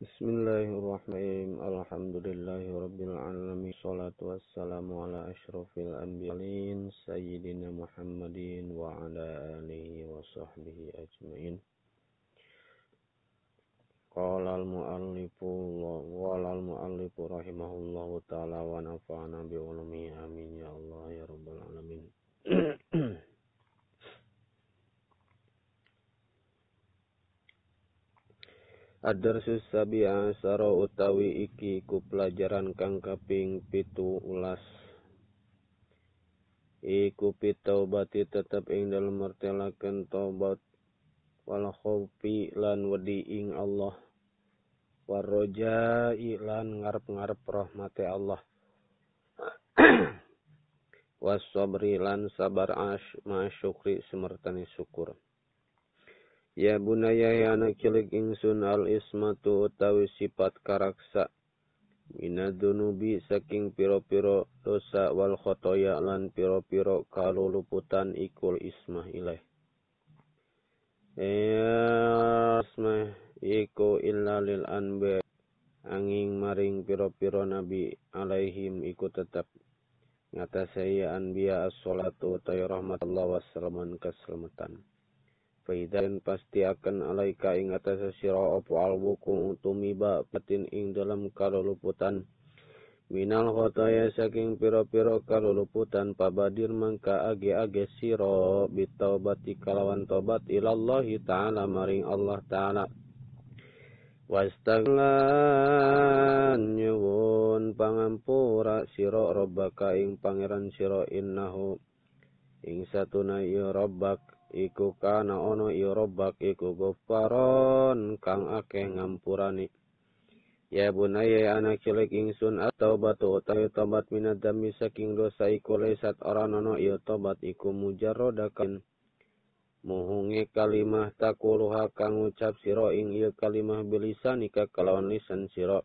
Bismillahirrahmanirrahim. Alhamdulillahi rabbil alamin. Salatu wassalamu ala asyrafil anbiya'in sayyidina Muhammadin wa ala alihi wa sahbihi ajmain. Qala al-muallifu wa muallifu rahimahullahu taala wa nafa'ana bi amin ya Allah ya rabbal alamin. ada sus sabi saro utawi iki iku pelajaran kang kaping pitu ulas iku pitu batip ing dalmartlaken tobotwala hopi lan wedidi ingallah waroja ilan ngap ngap rah mate allah was sobri lan sabar asmahykri sumertani syukur Ya bunaya ya anak cilik ingsun al ismatu utawi sifat karaksa minadunubi saking piro-piro dosa wal khotoya lan piro-piro kaluluputan ikul ismah ilaih. Ya ismah iku illa lil anbe anging maring piro-piro nabi alaihim iku tetap ngata saya anbiya as-salatu tayyirahmatullah wassalaman keselamatan. Faidan pasti akan alaika ing atas sirah apa alwukum tumiba batin ing dalam kaluluputan minal khotoya saking piro-piro kaluluputan pabadir mangka age-age sira bitaubati kalawan tobat ilallahi ta'ala maring Allah ta'ala Wastaglan nyuwun pangampura siro robbaka ing pangeran siro innahu ing satu ya iku kana ono iro iya rabbak iku ghafaron kang akeh ngampurani Ya bunaya ya anak cilik ingsun atau batu utawi tobat minat dami saking dosa iku lesat orang ono iyo tobat iku mujarodakan. muhunge kalimah takuluha kang ucap siro ing iyo kalimah bilisanika kalawan lisan siro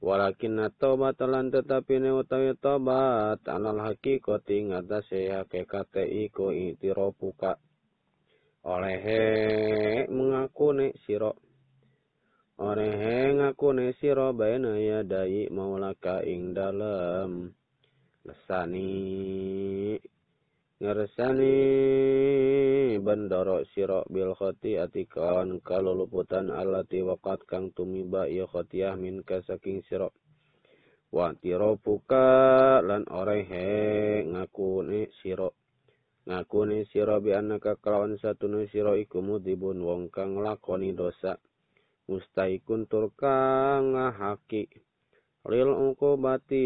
Walakin tobat lan tetapi ne utawi tobat alal hakikati ngatasé hakikate iku puka olehe mengakune siro olehe ngakune siro baina ya dai maulaka ing dalem lesani ngersani bandara siro bil khoti ati kawan kaluluputan alati wakat kang tumiba ya khotiah min kasaking siro wa tiro buka lan orehe ngakune siro siro ngakuni siro bi anak kelawan satune siro iku mudibun wong kang lakoni dosa mustaikun turkang kang ngahaki lil ukubati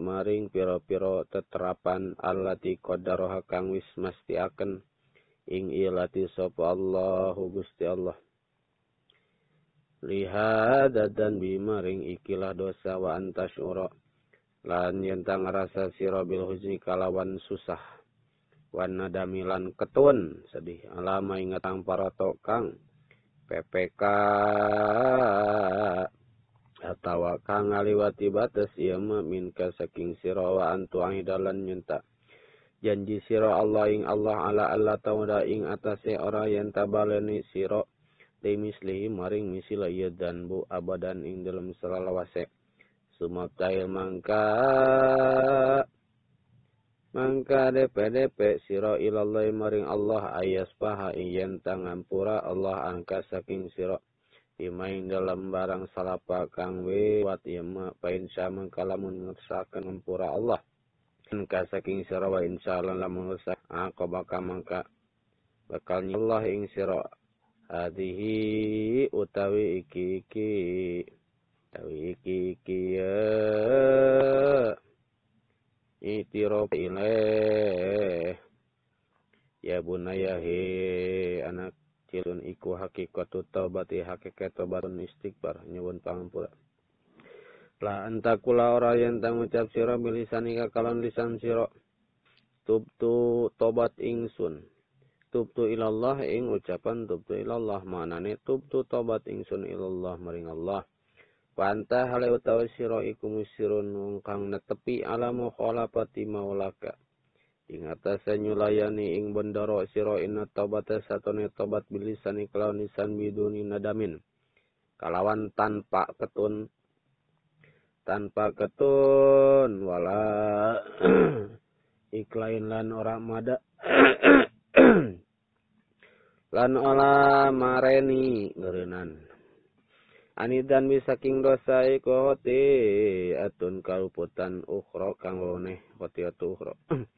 maring piro-piro tetrapan di qadaraha kang wis akan ing ilati sopo Allahu Gusti Allah lihada dan bimaring ikilah dosa wa antasyura lan yentang rasa sirabil bil kalawan susah Wana damilan ketun sedih alama ingatang para tokang PPK atawa kang ngaliwati batas ia mah minka saking sirawa antuang hidalan nyunta janji sirah Allah ing Allah ala Allah tawada ing atase ora yang tabaleni sira limislihi maring misila ieu dan bu abadan ing dalam salalawase sumabtail mangka mangka depe-depe siro ilallai maring Allah ayas paha iyan tangan pura Allah angka saking siro imain dalam barang salapa kang wewat yama pain sya mengkalamun ngersakan pura Allah angka saking siro wa insya Allah lamun ngersak aku baka mangka bakal Allah ing siro hadihi utawi iki iki utawi iki iki itirof ilaih ya bunayahi anak cilun iku hakikatu taubati hakikat taubatun istighfar nyewon pangampura la antakula ora yang tang ucap siro milisanika kalon lisan siro tubtu tobat ingsun tubtu ilallah ing ucapan tubtu ilallah manane tubtu tobat ingsun ilallah maring Allah Panta hale utawa sira iku musirun wong kang netepi ala mukhalafati maulaka. Ing atase nyulayani ing bendoro sira inna tobat satone tobat bilisan iklawan isan biduni nadamin. Kalawan tanpa ketun tanpa ketun wala iklain lan ora mada lan ola mareni ngerenan Anidan misaking dosa iku hoti atun kaluputan ukhra kang woneh hoti atu ukhra.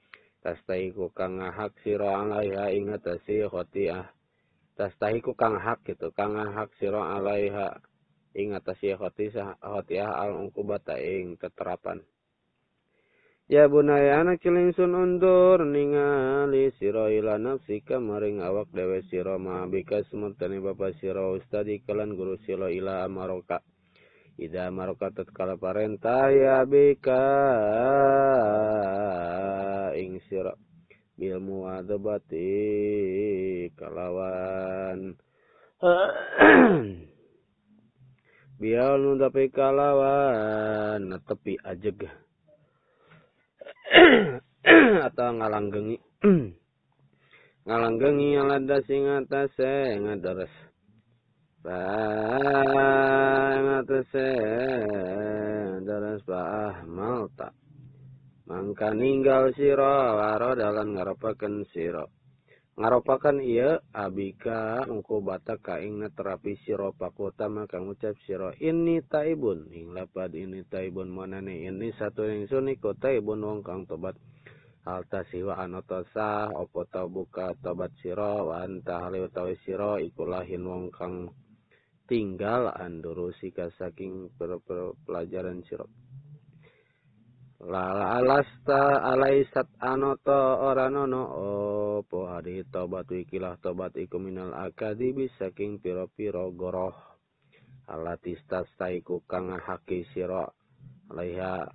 Tastaiku kang hak sira alaiha ing atase hoti ah. Tastahiku kang hak gitu, kang hak sira alaiha ing atase hoti hoti ah al ing teterapan. Ya bunaya anak cilingsun undur ningali sira ila nafsika maring awak dewe sira mabika sumertani bapa sira ustadi kalan guru sira ila amaroka. Ida amaroka tatkala parentah ya bika ing siro bil adabati kalawan biar nu tapi kalawan netepi ajeg. atau ngalanggengi ngalanggengi alada sing atas sing ngadores bang atas ngadores bah malta mangka ninggal siro waro dalan ngarepeken siro ngaropakan ia abika engko batak kaingna terapi siro pakota maka ngucap siro ini taibun ing lapad ini taibun manane ini satu yang suni kota ibun wong kang tobat alta siwa anotasa opo tau buka tobat siro wan tahali utawi siro ikulahin wong kang tinggal andurusika saking pelajaran siro lala aasta alaissa ano to ora no no opo a to batu ikilah tobat iku minal aka di bisa saking piro piro goro aatiista taiku kang ngahaki siro laha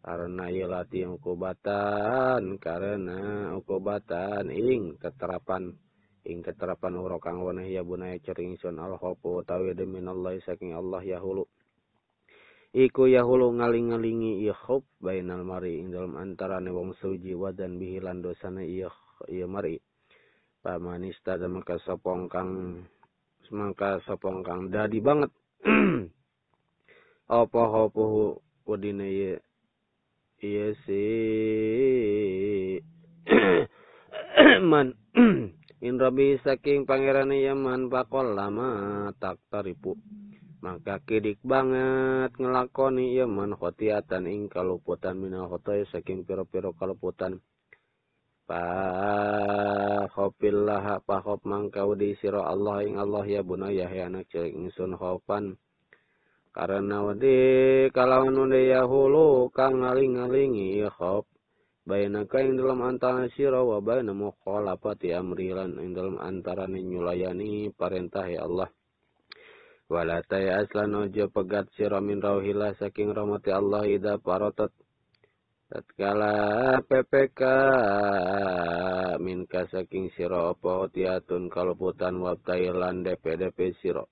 karena latiangukubatan karena ukubatan ing keterapan ing keterapan huro kang waeh ya bu nae cering isional al hoo tal di minallah saking Allah yahulu iku yahulu ngaling-ngalingi iya bainal mari ing dalam antarane wong suji wadan bihilan dosane iya iya mari pamanista dan maka semangka sopongkang dadi banget opo hopo wadine iya iya man in rabi saking pangeran iya man pakol lama tak taripu maka kidik banget ngelakoni ya man khotiatan ing kaluputan minal khotoy saking piro-piro kaluputan Pahopillah pahop mangkau di siro Allah ing Allah ya buna ya anak cek ingsun hopan karena wadi kalau nunda ya hulu kang ngaling ngalingi ya hop ing dalam antara sira wa baina apa amrilan ing dalam antara ninyulayani perintah ya Allah wala tayas lan ojo pegat siro min rauhillah saking rahmati Allah ida parotot tatkala PPK minka saking siro opo tiatun kalebutan wabtailan DPDP siro. sira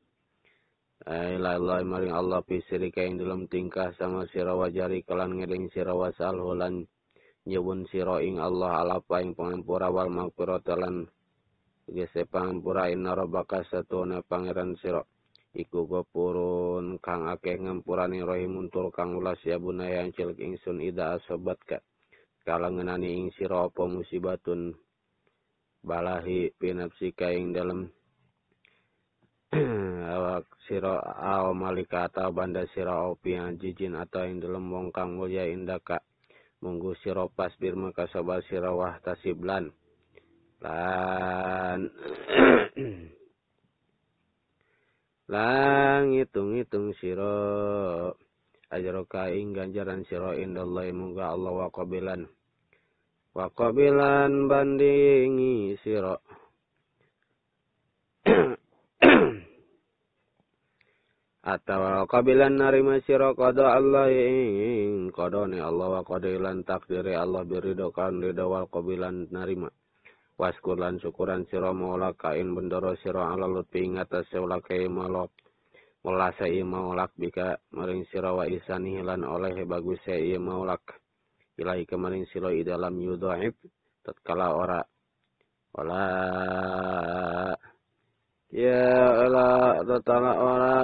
eh, Ilallahi maring Allah pisiri kain dalam tingkah sama siro wajari kelan ngeling siro wasal hulan nyebun siro ing Allah alapa ing pangampura wal magfirata lan gese pangampura inna satu na pangeran sirok iku gopurun kang akeh ngempurani rohim untuk kang ulas ya bunaya cilik ingsun ida asobat ka kala ngenani ing siro apa musibatun balahi pinapsika ing dalem awak siro aw malika atau banda siro opi jijin atau ing dalem wong kang mulia indaka munggu siro pas bir maka sobat siro wah tasiblan lan lang hitung-hitung siro ajaro ing ganjaran siro indallahi muga Allah wakobilan, wakobilan bandingi siro atau wakobilan narima siro kado Allah ing ni Allah wa takdir takdiri Allah biridokan lidawal wal qabilan narima waskur lan syukuran siro maulak kain bendoro siro ala lutfi seolah atase ulake malok mulasa maulak bika maring siro wa isani lan oleh bagus i maulak ilahi kemarin siro i dalam yudhaib tatkala ora wala ya ala tatkala ora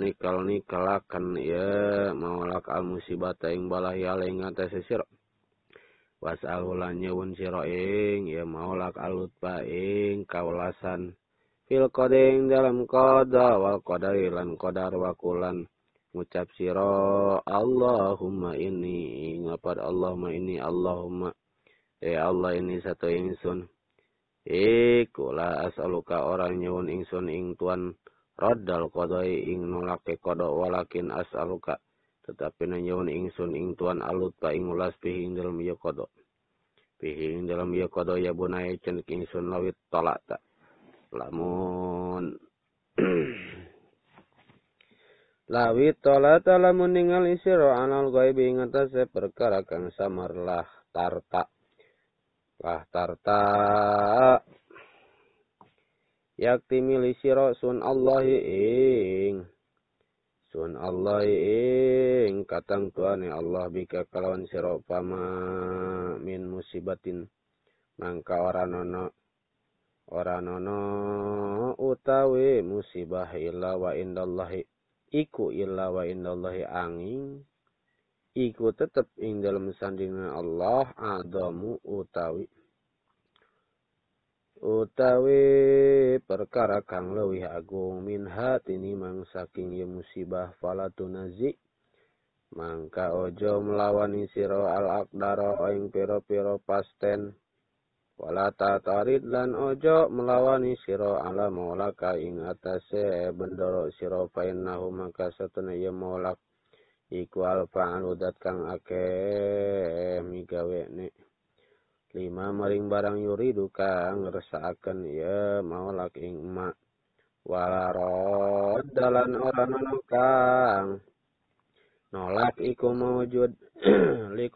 nikal nikalakan ya maulak al musibata ing balahi ala ing sesiro as'alulan nyewun sira ing ya maulak alut paing kaulasan fil qading dalam qada wal qadari lan qadar wa kulan ngucap sira Allahumma ini ngapad Allahumma ini Allahumma ya Allah ini satu insun ikula as'aluka orang nyewun insun ing tuan radal qadai ing nolake qada walakin as'aluka tetapi nanyawan ingsun ing tuan alut pa ingulas pihing dalam iya kodok. Bihin dalam ya kodoh ya bunai cun king sun lawit tolak Lamun. lawit tolak lamun ningal isiro anal gai bingata se perkara kang samar lah tarta. Lah tarta. Yakti milisiro sun Allahi ing. Sun Allah ing katang tuane Allah bika kalawan sira upama min musibatin mangka ora nono ora nono utawi musibah illa wa indallahi iku illa wa indallahi angin iku tetep ing dalam sandingan Allah adamu utawi utawi perkara kang lewih agung min hat ini mang saking ye musibah falatunazi mangka ojo melawani siro al akdaro oing piro piro pasten walata tarid lan ojo melawani siro ala maulaka ing atase bendoro siro fain nahu mangka setuna ye maulak iku alfa anudat kang ake migawe nek lima maring barang yuri duka ngersaakan ya maulak laki emak walarod dalan orang kang nolak iku mewujud li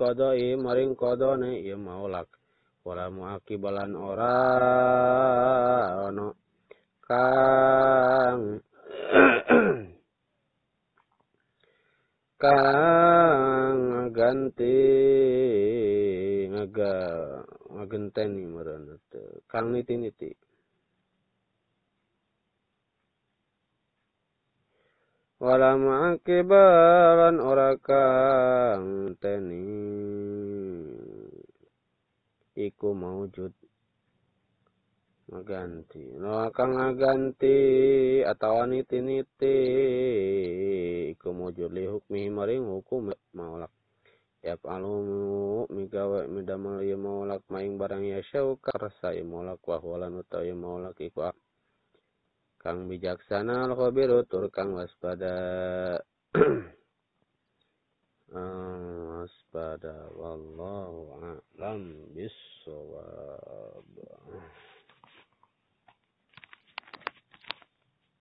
maring kodone ya maulak lak wala muakibalan ora ono kang kang ganti ngegang magenteni marana te kang niti niti wala makibaran ora kang teni iku maujud maganti no akan ngaganti atau niti niti iku maujud lihuk mihimaring hukum maulak Yap alu miga wa mida mal ye maulak maing barang ya karsa ye maulak wa hualan uta ye maulak iku ah. Kang bijaksana al khabir utur kang waspada. ah, waspada wallahu a'lam bissawab.